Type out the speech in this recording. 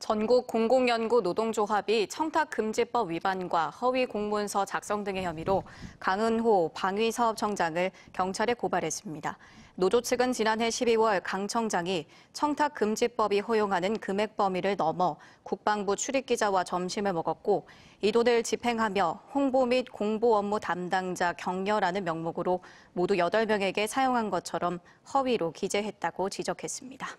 전국 공공연구 노동조합이 청탁금지법 위반과 허위 공문서 작성 등의 혐의로 강은호 방위사업청장을 경찰에 고발했습니다. 노조 측은 지난해 12월 강 청장이 청탁금지법이 허용하는 금액 범위를 넘어 국방부 출입기자와 점심을 먹었고 이 돈을 집행하며 홍보 및 공보 업무 담당자 격려라는 명목으로 모두 8명에게 사용한 것처럼 허위로 기재했다고 지적했습니다.